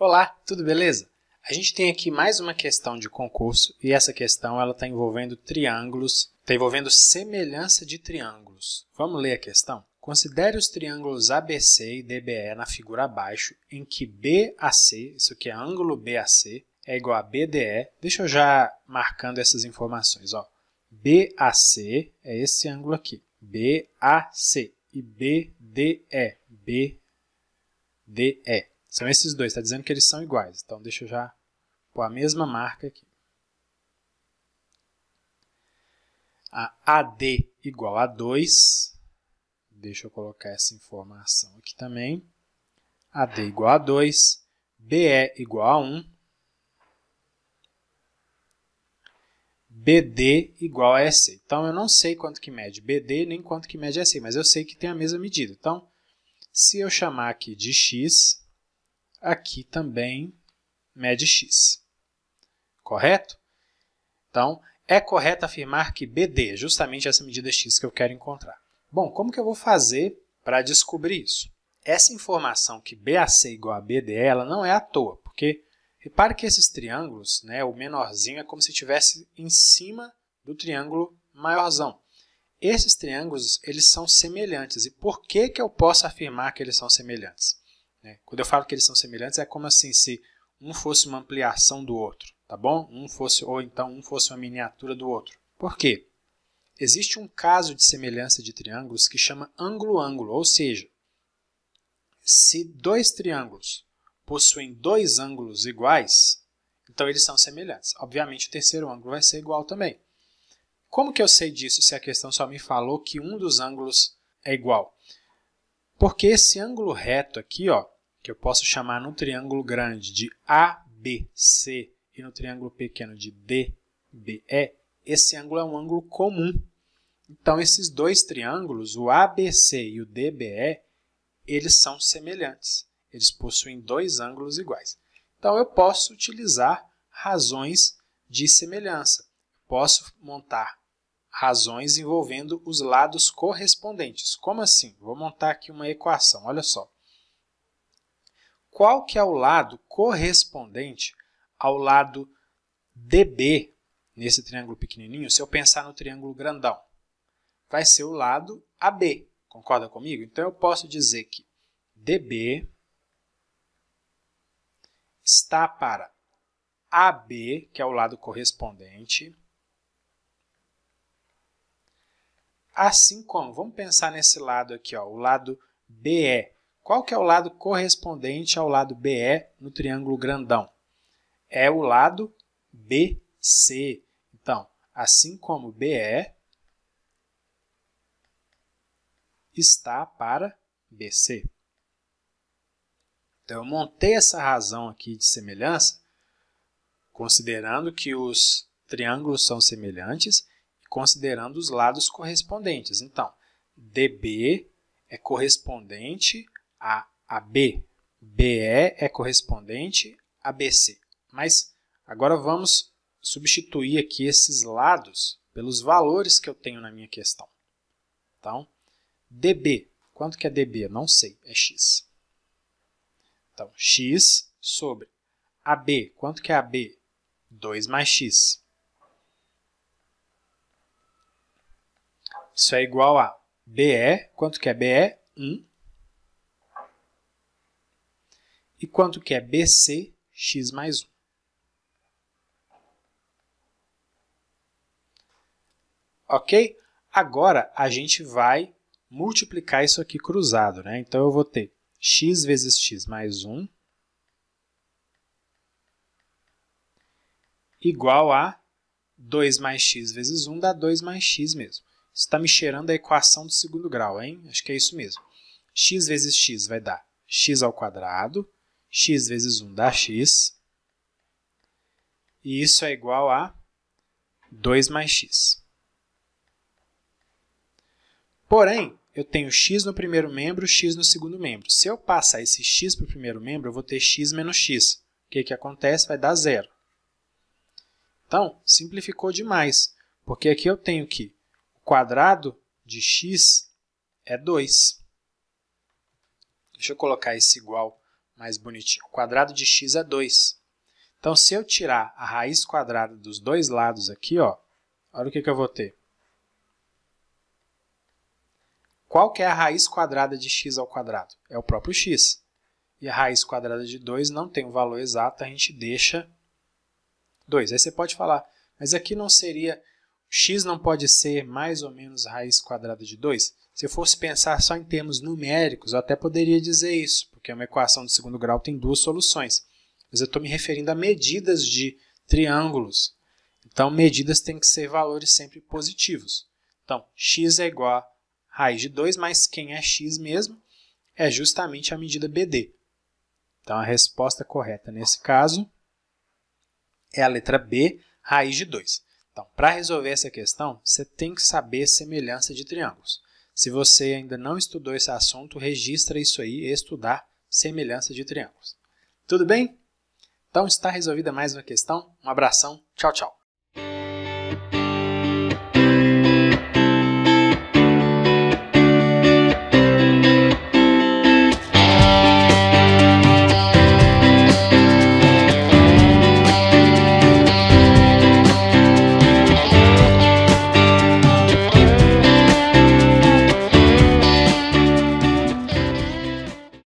Olá, tudo beleza? A gente tem aqui mais uma questão de concurso e essa questão ela está envolvendo triângulos, está envolvendo semelhança de triângulos. Vamos ler a questão? Considere os triângulos ABC e DBE na figura abaixo, em que BAC, isso aqui é ângulo BAC, é igual a BDE. Deixa eu já marcando essas informações. Ó. BAC é esse ângulo aqui, BAC, e BDE, BDE. São esses dois, está dizendo que eles são iguais. Então deixa eu já pôr a mesma marca aqui. A AD igual a 2. Deixa eu colocar essa informação aqui também. AD igual a 2. BE igual a 1. BD igual a EC. Então, eu não sei quanto que mede BD nem quanto que mede EC, mas eu sei que tem a mesma medida. Então, se eu chamar aqui de x, aqui também mede x. Correto? Então, é correto afirmar que BD é justamente essa medida x que eu quero encontrar. Bom, como que eu vou fazer para descobrir isso? Essa informação que BAC é igual a BD, ela não é à toa, porque repare que esses triângulos, né, o menorzinho é como se estivesse em cima do triângulo maiorzão. Esses triângulos, eles são semelhantes. E por que, que eu posso afirmar que eles são semelhantes? Né? Quando eu falo que eles são semelhantes, é como assim se um fosse uma ampliação do outro, tá bom? Um fosse ou então um fosse uma miniatura do outro. Por quê? Existe um caso de semelhança de triângulos que chama ângulo-ângulo, ou seja, se dois triângulos possuem dois ângulos iguais, então eles são semelhantes. Obviamente o terceiro ângulo vai ser igual também. Como que eu sei disso se a questão só me falou que um dos ângulos é igual? Porque esse ângulo reto aqui, ó, que eu posso chamar no triângulo grande de ABC e no triângulo pequeno de DBE, esse ângulo é um ângulo comum. Então, esses dois triângulos, o ABC e o DBE, eles são semelhantes. Eles possuem dois ângulos iguais. Então, eu posso utilizar razões de semelhança. Posso montar razões envolvendo os lados correspondentes. Como assim? Vou montar aqui uma equação, olha só qual que é o lado correspondente ao lado DB nesse triângulo pequenininho, se eu pensar no triângulo grandão? Vai ser o lado AB, concorda comigo? Então, eu posso dizer que DB está para AB, que é o lado correspondente, assim como, vamos pensar nesse lado aqui, ó, o lado BE qual que é o lado correspondente ao lado BE no triângulo grandão? É o lado BC. Então, assim como BE está para BC. Então, eu montei essa razão aqui de semelhança, considerando que os triângulos são semelhantes e considerando os lados correspondentes. Então, DB é correspondente a AB. BE é, é correspondente a BC. Mas agora vamos substituir aqui esses lados pelos valores que eu tenho na minha questão. Então, DB. Quanto que é DB? não sei, é X. Então, X sobre AB. Quanto que é AB? 2 mais X. Isso é igual a BE. Quanto que é BE? 1 e quanto que é BC x mais 1. Ok? Agora a gente vai multiplicar isso aqui cruzado, né? Então eu vou ter x vezes x mais 1 igual a 2 mais x vezes 1 dá 2 mais x mesmo. Isso está me cheirando a equação do segundo grau, hein? Acho que é isso mesmo. x vezes x vai dar x ao quadrado x vezes 1 dá x, e isso é igual a 2 mais x. Porém, eu tenho x no primeiro membro, x no segundo membro. Se eu passar esse x para o primeiro membro, eu vou ter x menos x. O que, que acontece? Vai dar zero. Então, simplificou demais, porque aqui eu tenho que o quadrado de x é 2. Deixa eu colocar esse igual mais bonitinho. O quadrado de x é 2. Então, se eu tirar a raiz quadrada dos dois lados aqui, ó, olha o que, que eu vou ter. Qual que é a raiz quadrada de x ao quadrado? É o próprio x. E a raiz quadrada de 2 não tem um valor exato, a gente deixa 2. Aí você pode falar, mas aqui não seria... x não pode ser mais ou menos raiz quadrada de 2? Se eu fosse pensar só em termos numéricos, eu até poderia dizer isso, porque uma equação de segundo grau tem duas soluções. Mas eu estou me referindo a medidas de triângulos. Então, medidas têm que ser valores sempre positivos. Então, x é igual a raiz de 2, mas quem é x mesmo é justamente a medida BD. Então, a resposta correta nesse caso é a letra B, raiz de 2. Então, para resolver essa questão, você tem que saber semelhança de triângulos. Se você ainda não estudou esse assunto, registra isso aí, estudar semelhança de triângulos. Tudo bem? Então está resolvida mais uma questão. Um abração, tchau, tchau.